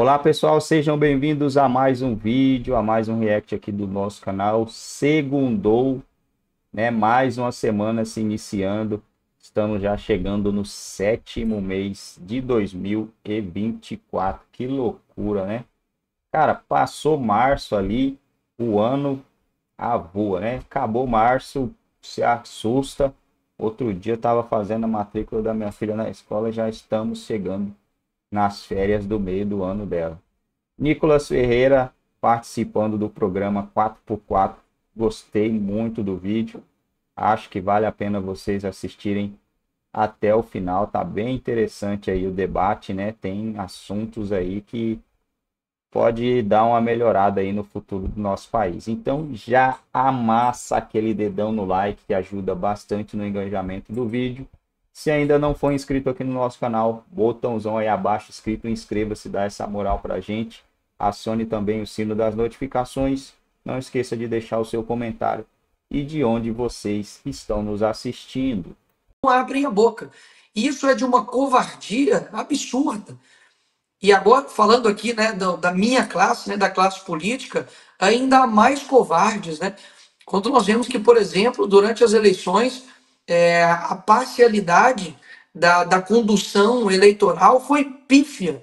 Olá pessoal, sejam bem-vindos a mais um vídeo, a mais um react aqui do nosso canal Segundou, né? Mais uma semana se iniciando, estamos já chegando no sétimo mês de 2024, que loucura, né? Cara, passou março ali, o ano boa, né? Acabou março, se assusta. Outro dia eu estava fazendo a matrícula da minha filha na escola, já estamos chegando nas férias do meio do ano dela. Nicolas Ferreira participando do programa 4x4. Gostei muito do vídeo. Acho que vale a pena vocês assistirem até o final. Tá bem interessante aí o debate, né? Tem assuntos aí que pode dar uma melhorada aí no futuro do nosso país. Então já amassa aquele dedão no like que ajuda bastante no engajamento do vídeo. Se ainda não for inscrito aqui no nosso canal, botãozão aí abaixo, inscrito, inscreva-se, dá essa moral para gente. Acione também o sino das notificações. Não esqueça de deixar o seu comentário e de onde vocês estão nos assistindo. Não abrem a boca. Isso é de uma covardia absurda. E agora, falando aqui né, da, da minha classe, né, da classe política, ainda mais covardes. Né? Quando nós vemos que, por exemplo, durante as eleições é, a parcialidade da, da condução eleitoral foi pífia.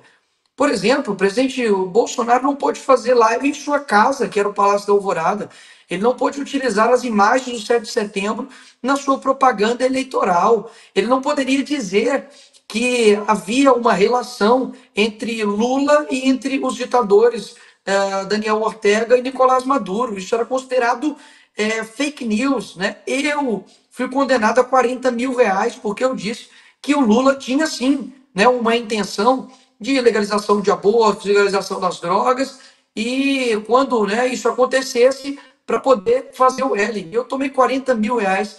Por exemplo, o presidente Bolsonaro não pôde fazer live em sua casa, que era o Palácio da Alvorada. Ele não pôde utilizar as imagens do 7 de setembro na sua propaganda eleitoral. Ele não poderia dizer que havia uma relação entre Lula e entre os ditadores é, Daniel Ortega e Nicolás Maduro. Isso era considerado é, fake news. Né? Eu fui condenado a 40 mil reais porque eu disse que o Lula tinha sim né, uma intenção de legalização de aborto, legalização das drogas, e quando né, isso acontecesse, para poder fazer o L. Eu tomei 40 mil reais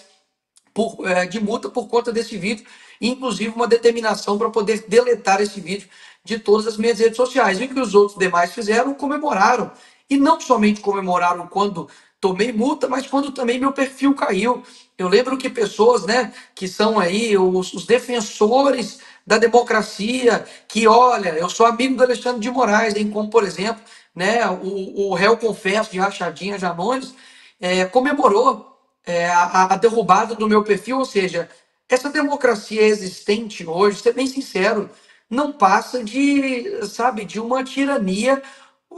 por, é, de multa por conta desse vídeo, inclusive uma determinação para poder deletar esse vídeo de todas as minhas redes sociais. E o que os outros demais fizeram, comemoraram. E não somente comemoraram quando tomei multa, mas quando também meu perfil caiu. Eu lembro que pessoas, né, que são aí os, os, defensores da democracia, que olha, eu sou amigo do Alexandre de Moraes, hein, como por exemplo, né, o, o réu confesso de Rachadinha Janones, é, comemorou é, a, a derrubada do meu perfil, ou seja, essa democracia existente hoje, ser bem sincero, não passa de, sabe, de uma tirania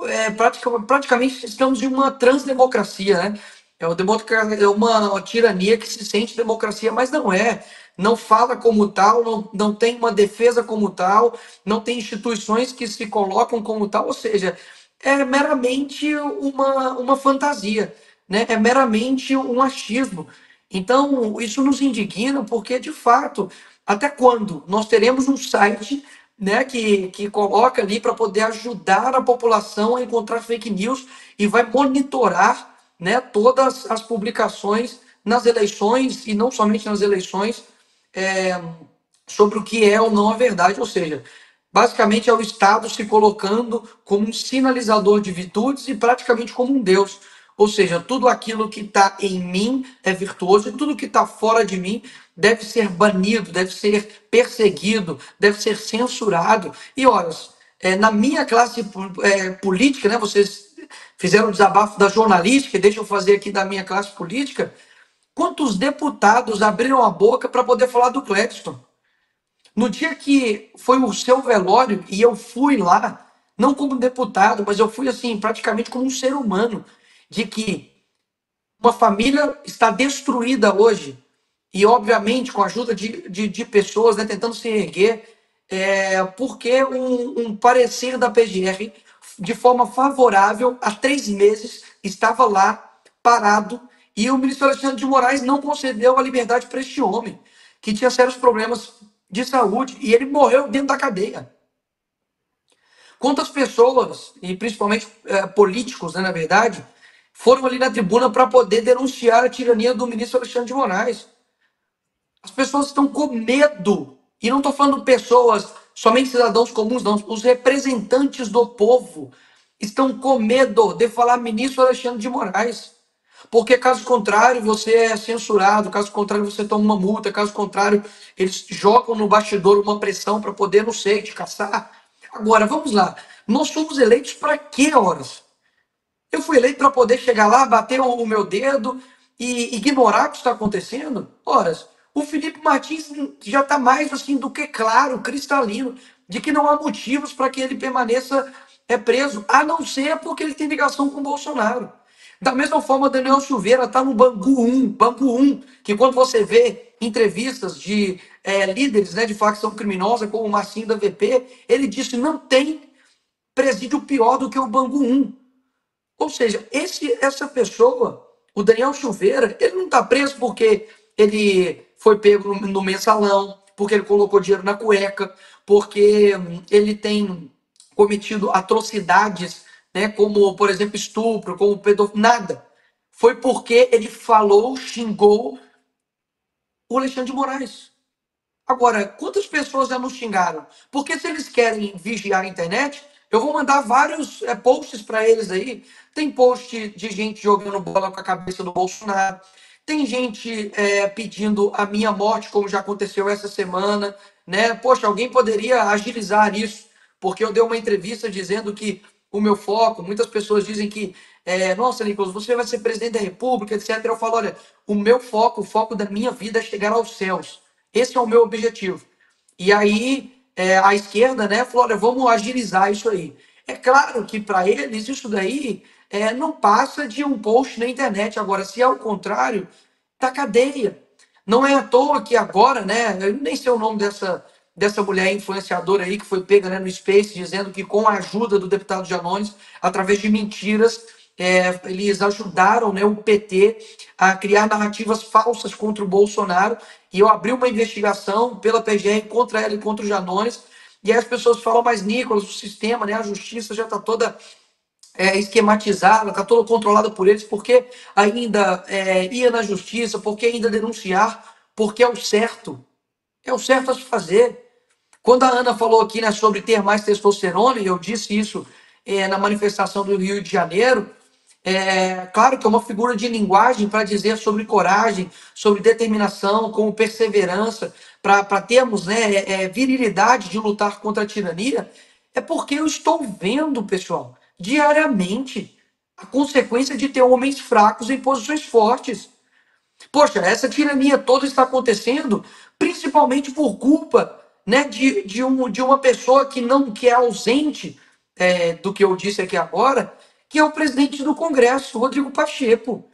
é, praticamente, estamos em uma transdemocracia, né? É uma, democracia, é uma tirania que se sente democracia, mas não é. Não fala como tal, não, não tem uma defesa como tal, não tem instituições que se colocam como tal, ou seja, é meramente uma, uma fantasia, né? é meramente um achismo. Então, isso nos indigna, porque, de fato, até quando nós teremos um site né, que, que coloca ali para poder ajudar a população a encontrar fake news e vai monitorar né, todas as publicações nas eleições e não somente nas eleições é, sobre o que é ou não a verdade, ou seja, basicamente é o Estado se colocando como um sinalizador de virtudes e praticamente como um Deus, ou seja, tudo aquilo que está em mim é virtuoso e tudo que está fora de mim deve ser banido, deve ser perseguido, deve ser censurado. E olha, é, na minha classe é, política, né, vocês fizeram o desabafo da jornalística, deixa eu fazer aqui da minha classe política. Quantos deputados abriram a boca para poder falar do Clédiston? No dia que foi o seu velório e eu fui lá, não como deputado, mas eu fui assim, praticamente como um ser humano de que uma família está destruída hoje e, obviamente, com a ajuda de, de, de pessoas né, tentando se erguer, é, porque um, um parecer da PGR, de forma favorável, há três meses, estava lá parado e o ministro Alexandre de Moraes não concedeu a liberdade para este homem, que tinha sérios problemas de saúde e ele morreu dentro da cadeia. Quantas pessoas, e principalmente é, políticos, né, na verdade, foram ali na tribuna para poder denunciar a tirania do ministro Alexandre de Moraes. As pessoas estão com medo. E não estou falando pessoas, somente cidadãos comuns, não. Os representantes do povo estão com medo de falar ministro Alexandre de Moraes. Porque caso contrário, você é censurado, caso contrário, você toma uma multa, caso contrário, eles jogam no bastidor uma pressão para poder, não sei, te caçar. Agora, vamos lá. Nós somos eleitos para que horas? Eu fui eleito para poder chegar lá, bater o meu dedo e ignorar o que está acontecendo? Horas. o Felipe Martins já está mais assim do que claro, cristalino, de que não há motivos para que ele permaneça é preso, a não ser porque ele tem ligação com o Bolsonaro. Da mesma forma, Daniel Silveira está no Bangu 1, Bangu 1, que quando você vê entrevistas de é, líderes né, de facção criminosa, como o Marcinho da VP, ele disse que não tem presídio pior do que o Bangu 1. Ou seja, esse, essa pessoa, o Daniel Silveira, ele não está preso porque ele foi pego no, no mensalão, porque ele colocou dinheiro na cueca, porque ele tem cometido atrocidades, né, como, por exemplo, estupro, como pedofilia, nada. Foi porque ele falou, xingou o Alexandre de Moraes. Agora, quantas pessoas já não xingaram? Porque se eles querem vigiar a internet, eu vou mandar vários é, posts para eles aí. Tem post de gente jogando bola com a cabeça do Bolsonaro. Tem gente é, pedindo a minha morte, como já aconteceu essa semana. Né? Poxa, alguém poderia agilizar isso, porque eu dei uma entrevista dizendo que o meu foco, muitas pessoas dizem que, é, nossa, Nicolas, você vai ser presidente da República, etc. Eu falo, olha, o meu foco, o foco da minha vida é chegar aos céus. Esse é o meu objetivo. E aí é, a esquerda, né, falou: olha, vamos agilizar isso aí. É claro que para eles isso daí é, não passa de um post na internet. Agora, se é o contrário, tá cadeia. Não é à toa que agora, né, eu nem sei o nome dessa, dessa mulher influenciadora aí que foi pega né, no Space dizendo que com a ajuda do deputado Janones, através de mentiras, é, eles ajudaram né, o PT a criar narrativas falsas contra o Bolsonaro. E eu abri uma investigação pela PGR contra ela e contra o Janones. E aí as pessoas falam, mas Nicolas, o sistema, né, a justiça já está toda é, esquematizada, está toda controlada por eles, porque ainda é, ia na justiça, porque ainda denunciar, porque é o certo. É o certo a se fazer. Quando a Ana falou aqui né, sobre ter mais testosterona, e eu disse isso é, na manifestação do Rio de Janeiro, é, claro que é uma figura de linguagem para dizer sobre coragem, sobre determinação, como perseverança, para termos né, é, é, virilidade de lutar contra a tirania, é porque eu estou vendo, pessoal, diariamente a consequência de ter homens fracos em posições fortes. Poxa, essa tirania toda está acontecendo principalmente por culpa né, de, de, um, de uma pessoa que não que é ausente é, do que eu disse aqui agora, que é o presidente do Congresso, Rodrigo Pacheco.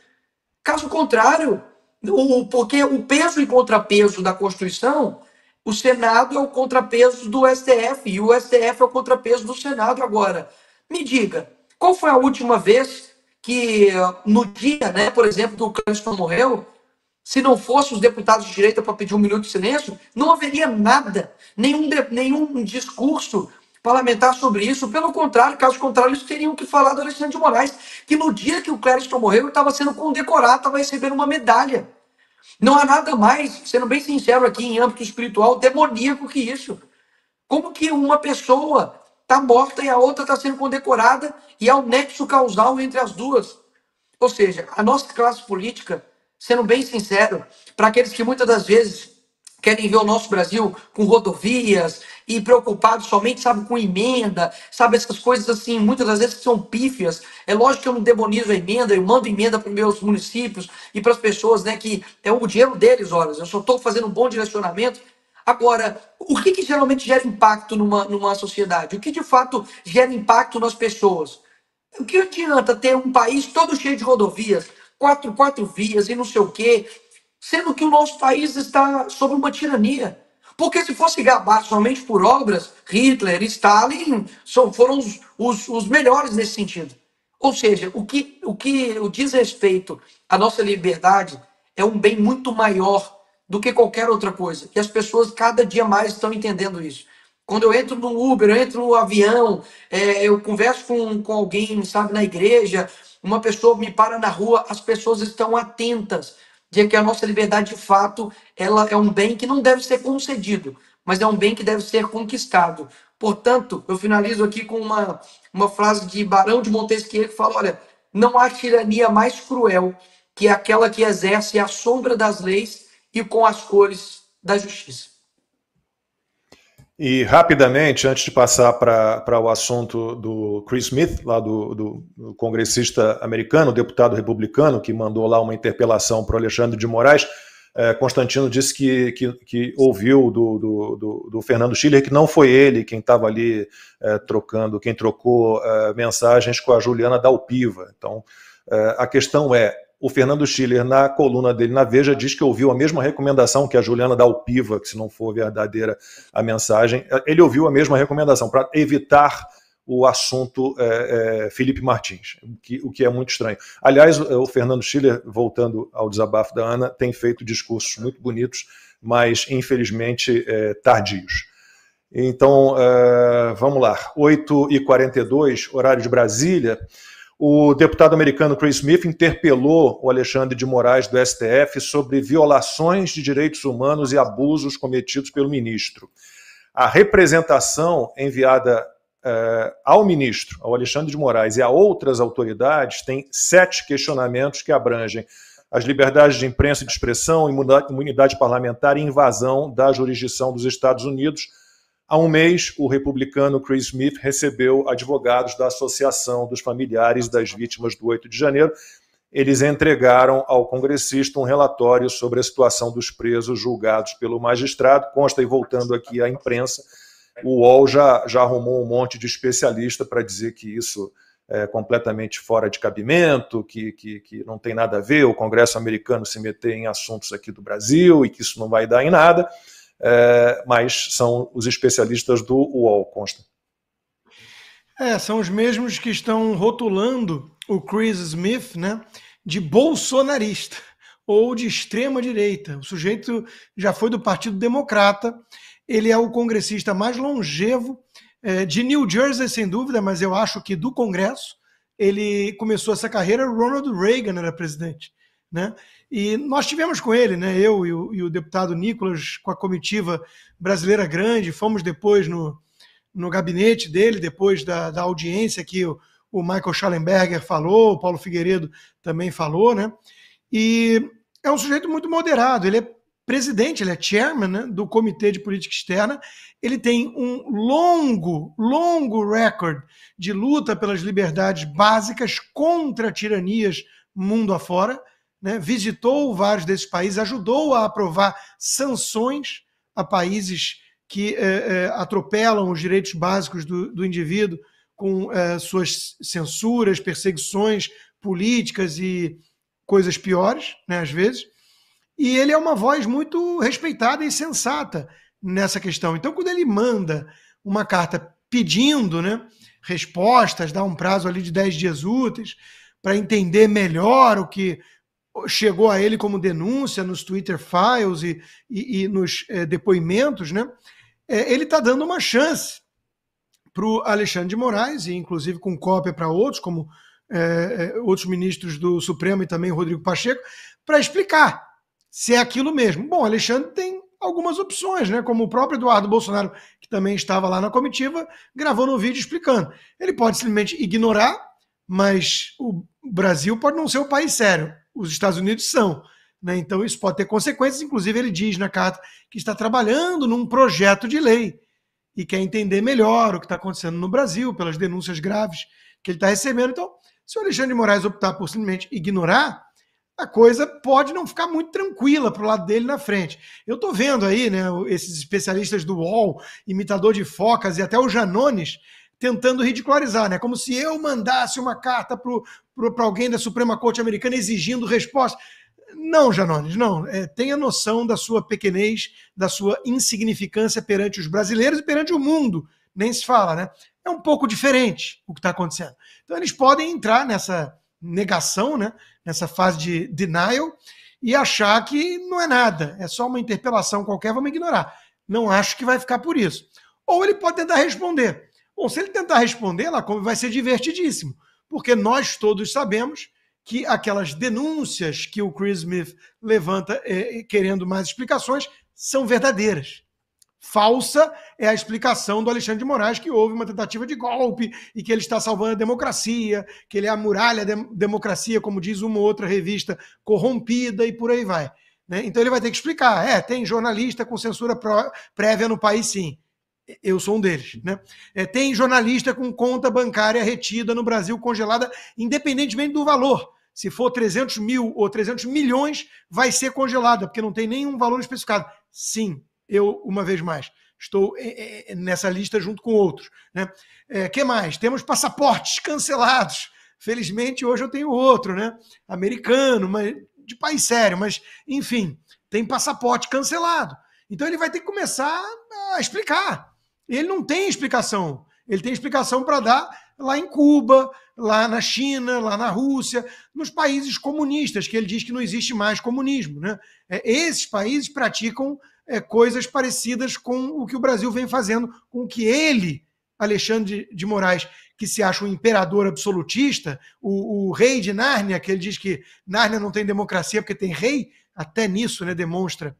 Caso contrário, o, porque o peso e contrapeso da Constituição, o Senado é o contrapeso do STF e o STF é o contrapeso do Senado agora. Me diga, qual foi a última vez que, no dia, né, por exemplo, que o morreu, se não fossem os deputados de direita para pedir um minuto de silêncio, não haveria nada, nenhum, nenhum discurso parlamentar sobre isso. Pelo contrário, caso contrário, eles teriam que falar do Alexandre de Moraes, que no dia que o Clériston morreu, estava sendo condecorado, estava recebendo uma medalha. Não há nada mais, sendo bem sincero aqui, em âmbito espiritual, demoníaco que isso. Como que uma pessoa está morta e a outra está sendo condecorada e há um nexo causal entre as duas? Ou seja, a nossa classe política, sendo bem sincero, para aqueles que muitas das vezes querem ver o nosso Brasil com rodovias e preocupados somente, sabe, com emenda, sabe, essas coisas assim, muitas das vezes são pífias. É lógico que eu não demonizo a emenda, eu mando emenda para os meus municípios e para as pessoas, né, que é o dinheiro deles, olha, eu só estou fazendo um bom direcionamento. Agora, o que, que geralmente gera impacto numa, numa sociedade? O que de fato gera impacto nas pessoas? O que adianta ter um país todo cheio de rodovias, quatro, quatro vias e não sei o quê, sendo que o nosso país está sob uma tirania. Porque se fosse gabar somente por obras, Hitler e Stalin foram os, os, os, melhores nesse sentido. Ou seja, o que, o que diz respeito à nossa liberdade é um bem muito maior do que qualquer outra coisa. E as pessoas cada dia mais estão entendendo isso. Quando eu entro no Uber, eu entro no avião, é, eu converso com, com alguém, sabe, na igreja, uma pessoa me para na rua, as pessoas estão atentas de que a nossa liberdade, de fato, ela é um bem que não deve ser concedido, mas é um bem que deve ser conquistado. Portanto, eu finalizo aqui com uma, uma frase de Barão de Montesquieu que fala: olha, não há tirania mais cruel que aquela que exerce a sombra das leis e com as cores da justiça. E rapidamente, antes de passar para o assunto do Chris Smith, lá do, do, congressista americano, deputado republicano, que mandou lá uma interpelação para o Alexandre de Moraes, eh, Constantino disse que, que, que ouviu do, do, do, Fernando Schiller que não foi ele quem estava ali eh, trocando, quem trocou eh, mensagens com a Juliana Dalpiva. Então, a questão é, o Fernando Schiller, na coluna dele na Veja, diz que ouviu a mesma recomendação que a Juliana da Alpiva, que se não for verdadeira a mensagem, eh, ele ouviu a mesma recomendação para evitar o assunto é, é, Felipe Martins, o que, o que é muito estranho. Aliás, o Fernando Schiller, voltando ao desabafo da Ana, tem feito discursos muito bonitos, mas infelizmente é, tardios. Então, vamos lá, 8h42, horário de Brasília. O deputado americano Chris Smith interpelou o Alexandre de Moraes do STF sobre violações de direitos humanos e abusos cometidos pelo ministro. A representação enviada eh, ao ministro, ao Alexandre de Moraes e a outras autoridades tem sete questionamentos que abrangem as liberdades de imprensa e de expressão, imunidade parlamentar e invasão da jurisdição dos Estados Unidos Há um mês, o republicano Chris Smith recebeu advogados da Associação dos Familiares das Vítimas do 8 de Janeiro. Eles entregaram ao congressista um relatório sobre a situação dos presos julgados pelo magistrado. Consta, e voltando aqui à imprensa, o UOL já, já arrumou um monte de especialista para dizer que isso é completamente fora de cabimento, que, que, que não tem nada a ver o Congresso americano se meter em assuntos aqui do Brasil e que isso não vai dar em nada. Eh, mas são os especialistas do UOL, consta. É, são os mesmos que estão rotulando o Chris Smith né, de bolsonarista ou de extrema direita. O sujeito já foi do Partido Democrata, ele é o congressista mais longevo é, de New Jersey, sem dúvida, mas eu acho que do Congresso. Ele começou essa carreira, Ronald Reagan era presidente. Né? E nós tivemos com ele, né, eu e o, e o, deputado Nicolas, com a comitiva brasileira grande, fomos depois no, no gabinete dele, depois da, da audiência que o, o, Michael Schallenberger falou, o Paulo Figueiredo também falou, né? E é um sujeito muito moderado, ele é presidente, ele é chairman né, do Comitê de Política Externa, ele tem um longo, longo recorde de luta pelas liberdades básicas contra tiranias mundo afora, né, visitou vários desses países, ajudou a aprovar sanções a países que eh, eh, atropelam os direitos básicos do, do indivíduo com eh, suas censuras, perseguições políticas e coisas piores, né, às vezes. E ele é uma voz muito respeitada e sensata nessa questão. Então, quando ele manda uma carta pedindo né, respostas, dá um prazo ali de 10 dias úteis para entender melhor o que chegou a ele como denúncia nos Twitter files e, e, e nos é, depoimentos, né? É, ele está dando uma chance para o Alexandre de Moraes, e inclusive com cópia para outros, como é, outros ministros do Supremo e também Rodrigo Pacheco, para explicar se é aquilo mesmo. Bom, Alexandre tem algumas opções, né? Como o próprio Eduardo Bolsonaro, que também estava lá na comitiva, gravou no vídeo explicando. Ele pode simplesmente ignorar, mas o Brasil pode não ser o país sério os Estados Unidos são. Né? Então, isso pode ter consequências. Inclusive, ele diz na carta que está trabalhando num projeto de lei e quer entender melhor o que está acontecendo no Brasil, pelas denúncias graves que ele está recebendo. Então, se o Alexandre de Moraes optar por simplesmente ignorar, a coisa pode não ficar muito tranquila para o lado dele na frente. Eu estou vendo aí né, esses especialistas do UOL, imitador de focas e até o Janones, tentando ridicularizar, né? Como se eu mandasse uma carta para o para alguém da Suprema Corte Americana exigindo resposta. Não, Janones, não. É, tenha noção da sua pequenez, da sua insignificância perante os brasileiros e perante o mundo. Nem se fala, né? É um pouco diferente o que está acontecendo. Então, eles podem entrar nessa negação, né? nessa fase de denial, e achar que não é nada, é só uma interpelação qualquer, vamos ignorar. Não acho que vai ficar por isso. Ou ele pode tentar responder. Bom, se ele tentar responder, como vai ser divertidíssimo porque nós todos sabemos que aquelas denúncias que o Chris Smith levanta é, é, querendo mais explicações são verdadeiras. Falsa é a explicação do Alexandre de Moraes que houve uma tentativa de golpe e que ele está salvando a democracia, que ele é a muralha da de democracia, como diz uma outra revista corrompida e por aí vai. Né? Então ele vai ter que explicar. É, tem jornalista com censura prévia no país, sim eu sou um deles, né? É, tem jornalista com conta bancária retida no Brasil congelada, independentemente do valor. Se for 300 mil ou 300 milhões, vai ser congelada, porque não tem nenhum valor especificado. Sim, eu, uma vez mais, estou é, é, é, nessa lista junto com outros. Né? É, que mais? Temos passaportes cancelados. Felizmente, hoje eu tenho outro, né? Americano, mas de país sério, mas, enfim, tem passaporte cancelado. Então ele vai ter que começar a explicar. Ele não tem explicação. Ele tem explicação para dar lá em Cuba, lá na China, lá na Rússia, nos países comunistas, que ele diz que não existe mais comunismo. Né? É, esses países praticam é, coisas parecidas com o que o Brasil vem fazendo, com o que ele, Alexandre de Moraes, que se acha um imperador absolutista, o, o rei de Nárnia, que ele diz que Nárnia não tem democracia porque tem rei, até nisso né, demonstra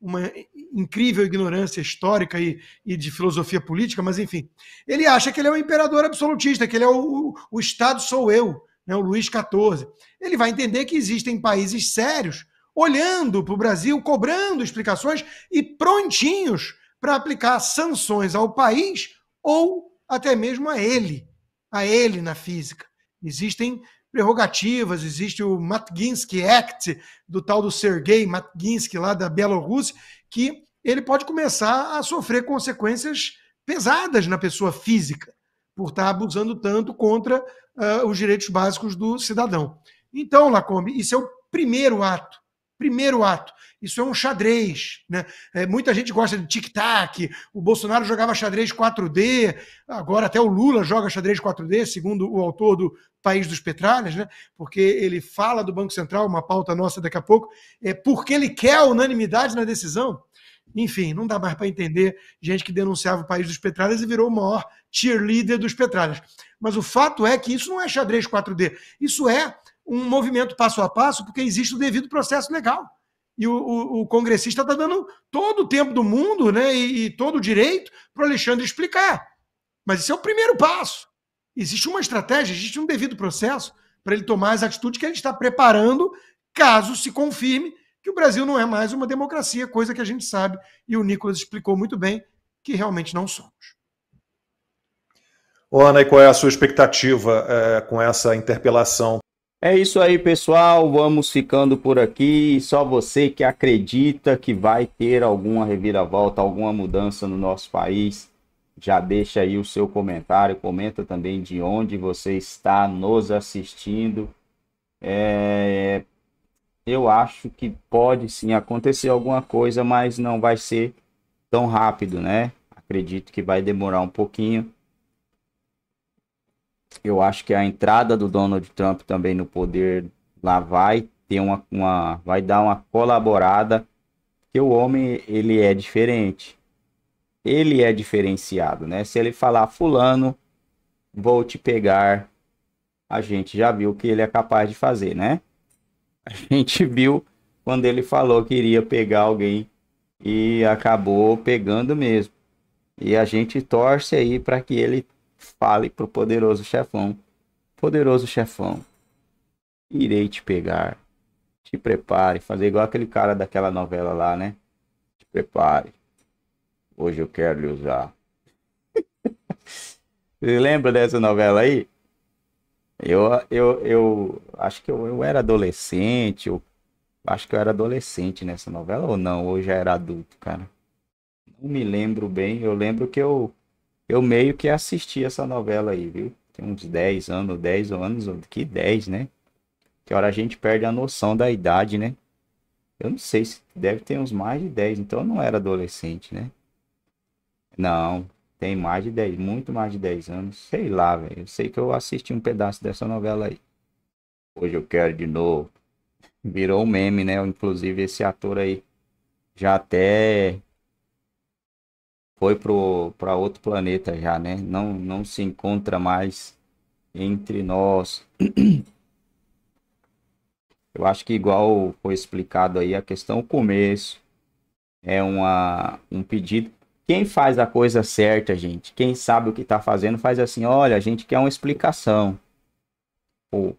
uma incrível ignorância histórica e, e, de filosofia política, mas enfim, ele acha que ele é o um imperador absolutista, que ele é o, o, o Estado sou eu, né, o Luís XIV. Ele vai entender que existem países sérios olhando para o Brasil, cobrando explicações e prontinhos para aplicar sanções ao país ou até mesmo a ele, a ele na física. Existem prerrogativas, existe o Matginsky Act, do tal do Sergei Matginsky, lá da Bielorrússia, que ele pode começar a sofrer consequências pesadas na pessoa física, por estar abusando tanto contra uh, os direitos básicos do cidadão. Então, Lacombe, isso é o primeiro ato Primeiro ato. Isso é um xadrez. Né? É, muita gente gosta de tic-tac. O Bolsonaro jogava xadrez 4D. Agora até o Lula joga xadrez 4D, segundo o autor do País dos Petralhas, né? porque ele fala do Banco Central, uma pauta nossa daqui a pouco, é porque ele quer unanimidade na decisão. Enfim, não dá mais para entender gente que denunciava o país dos petralhas e virou o maior cheerleader dos petralhas. Mas o fato é que isso não é xadrez 4D, isso é um movimento passo a passo, porque existe o devido processo legal. E o, o, o congressista está dando todo o tempo do mundo né, e, e todo o direito para o Alexandre explicar. Mas esse é o primeiro passo. Existe uma estratégia, existe um devido processo para ele tomar as atitudes que a gente está preparando, caso se confirme que o Brasil não é mais uma democracia, coisa que a gente sabe, e o Nicolas explicou muito bem, que realmente não somos. Ana, e qual é a sua expectativa é, com essa interpelação é isso aí, pessoal. Vamos ficando por aqui. Só você que acredita que vai ter alguma reviravolta, alguma mudança no nosso país, já deixa aí o seu comentário. Comenta também de onde você está nos assistindo. É... Eu acho que pode sim acontecer alguma coisa, mas não vai ser tão rápido, né? Acredito que vai demorar um pouquinho eu acho que a entrada do Donald Trump também no poder lá vai ter uma, uma vai dar uma colaborada que o homem ele é diferente ele é diferenciado né se ele falar fulano vou te pegar a gente já viu que ele é capaz de fazer né a gente viu quando ele falou que iria pegar alguém e acabou pegando mesmo e a gente torce aí para que ele fale pro poderoso chefão: Poderoso chefão, irei te pegar. Te prepare, fazer igual aquele cara daquela novela lá, né? Te prepare. Hoje eu quero lhe usar. Você lembra dessa novela aí? Eu, eu, eu acho que eu, eu era adolescente, eu acho que eu era adolescente nessa novela ou não, ou já era adulto, cara. Não me lembro bem, eu lembro que eu eu meio que assisti essa novela aí, viu? Tem uns 10 anos, 10 anos, que 10, né? Que hora a gente perde a noção da idade, né? Eu não sei se deve ter uns mais de 10, então eu não era adolescente, né? Não, tem mais de 10, muito mais de 10 anos. Sei lá, velho. Eu sei que eu assisti um pedaço dessa novela aí. Hoje eu quero de novo. Virou um meme, né? Inclusive esse ator aí já até foi para outro planeta já, né? Não, não se encontra mais entre nós. Eu acho que igual foi explicado aí a questão, o começo é uma, um pedido. Quem faz a coisa certa, gente, quem sabe o que está fazendo, faz assim, olha, a gente quer uma explicação. Pô,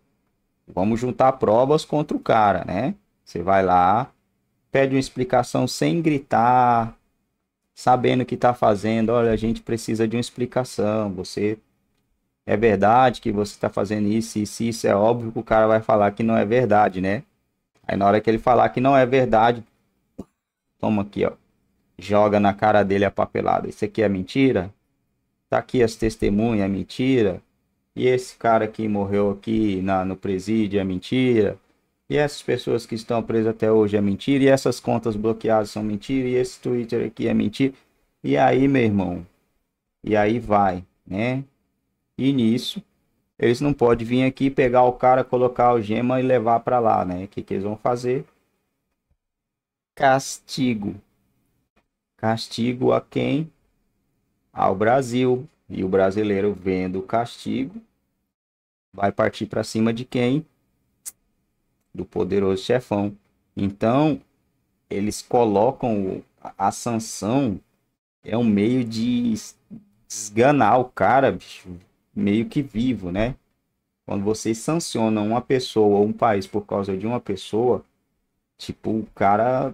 vamos juntar provas contra o cara, né? Você vai lá, pede uma explicação sem gritar, sabendo o que está fazendo. Olha, a gente precisa de uma explicação. Você é verdade que você está fazendo isso, e se isso é óbvio o cara vai falar que não é verdade, né? Aí na hora que ele falar que não é verdade, toma aqui, ó. Joga na cara dele a papelada. Isso aqui é mentira? Tá aqui as testemunhas, é mentira. E esse cara que morreu aqui na, no presídio é mentira. E essas pessoas que estão presas até hoje é mentira. E essas contas bloqueadas são mentira. E esse Twitter aqui é mentira. E aí, meu irmão? E aí vai, né? E nisso, eles não podem vir aqui pegar o cara, colocar a gema e levar para lá, né? O que, que eles vão fazer? Castigo. Castigo a quem? Ao Brasil. E o brasileiro vendo o castigo vai partir para cima de quem? do poderoso chefão. Então, eles colocam a sanção é um meio de esganar o cara, bicho, meio que vivo, né? Quando vocês sancionam uma pessoa ou um país por causa de uma pessoa, tipo, o cara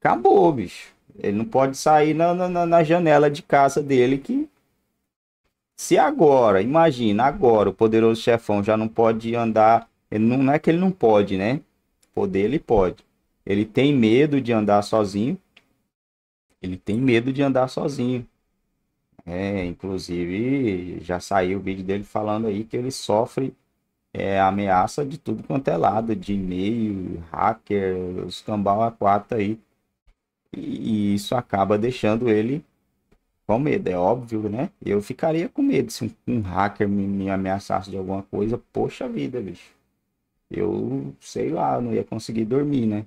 acabou, bicho. Ele não pode sair na, na, na janela de casa dele que. Se agora, imagina, agora o poderoso chefão já não pode andar ele não, não é que ele não pode, né? Poder ele pode. Ele tem medo de andar sozinho. Ele tem medo de andar sozinho. É, inclusive, já saiu o vídeo dele falando aí que ele sofre é, ameaça de tudo quanto é lado, de e-mail, hacker, os cambal a quatro aí. E, e isso acaba deixando ele com medo, é óbvio, né? Eu ficaria com medo se um, um hacker me, me ameaçasse de alguma coisa. Poxa vida, bicho eu sei lá, não ia conseguir dormir, né?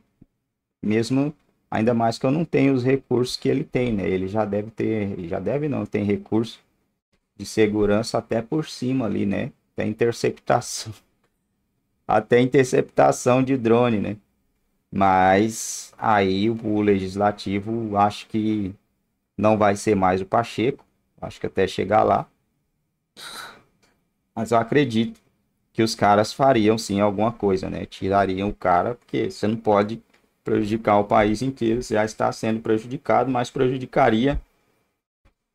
Mesmo ainda mais que eu não tenho os recursos que ele tem, né? Ele já deve ter, já deve não, tem recurso de segurança até por cima ali, né? Até interceptação. Até interceptação de drone, né? Mas aí o legislativo acho que não vai ser mais o Pacheco, acho que até chegar lá. Mas eu acredito que os caras fariam sim alguma coisa, né? Tirariam o cara, porque você não pode prejudicar o país inteiro, você já está sendo prejudicado, mas prejudicaria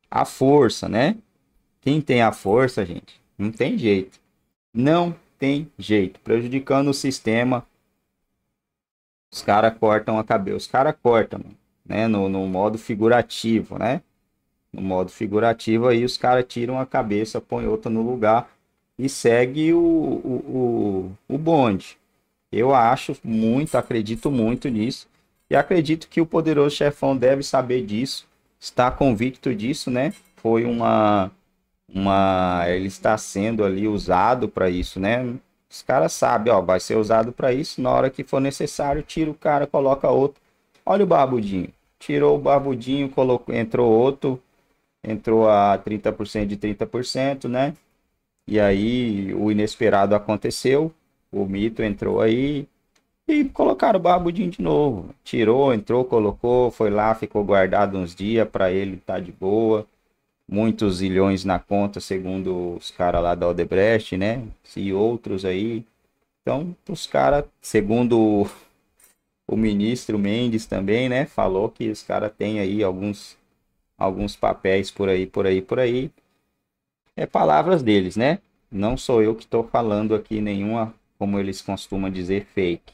a força, né? Quem tem a força, gente, não tem jeito. Não tem jeito. Prejudicando o sistema, os caras cortam a cabeça. Os caras cortam, né? No, no modo figurativo, né? No modo figurativo aí, os caras tiram a cabeça, põe outra no lugar e segue o, o, o, o bonde. Eu acho muito, acredito muito nisso. E acredito que o poderoso chefão deve saber disso, está convicto disso, né? Foi uma. uma ele está sendo ali usado para isso, né? Os caras sabem, ó, vai ser usado para isso. Na hora que for necessário, tira o cara, coloca outro. Olha o barbudinho. Tirou o barbudinho, colocou, entrou outro. Entrou a 30% de 30%, né? E aí o inesperado aconteceu, o mito entrou aí e colocaram o Babudinho de novo. Tirou, entrou, colocou, foi lá, ficou guardado uns dias para ele estar tá de boa. Muitos ilhões na conta, segundo os caras lá da Odebrecht, né? E outros aí. Então, os caras, segundo o ministro Mendes também, né? Falou que os caras têm aí alguns, alguns papéis por aí, por aí, por aí é, palavras deles, né? Não sou eu que estou falando aqui nenhuma, como eles costumam dizer, fake.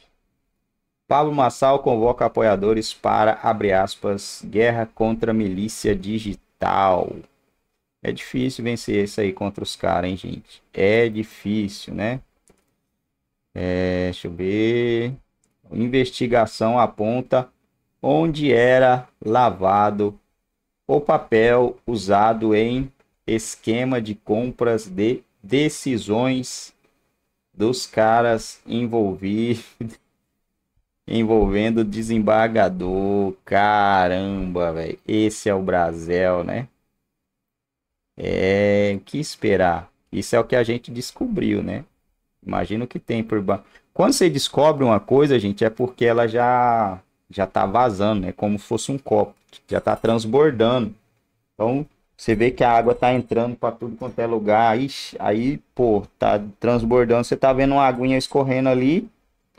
Pablo Massal convoca apoiadores para, abre aspas, guerra contra a milícia digital. É difícil vencer isso aí contra os caras, hein, gente? É difícil, né? É, deixa eu ver. Investigação aponta onde era lavado o papel usado em esquema de compras de decisões dos caras envolvidos envolvendo desembargador. Caramba, velho. Esse é o Brasil, né? É, o que esperar? Isso é o que a gente descobriu, né? Imagino que tem por Quando você descobre uma coisa, gente, é porque ela já já tá vazando, é né? como fosse um copo, já tá transbordando. Então, você vê que a água tá entrando para tudo quanto é lugar. Ixi, aí, pô, tá transbordando. Você tá vendo uma aguinha escorrendo ali.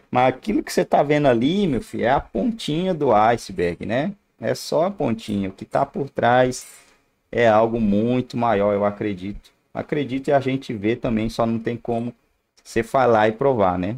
Mas aquilo que você tá vendo ali, meu filho, é a pontinha do iceberg, né? É só a pontinha. O que tá por trás é algo muito maior, eu acredito. Acredito e a gente vê também, só não tem como você falar e provar, né?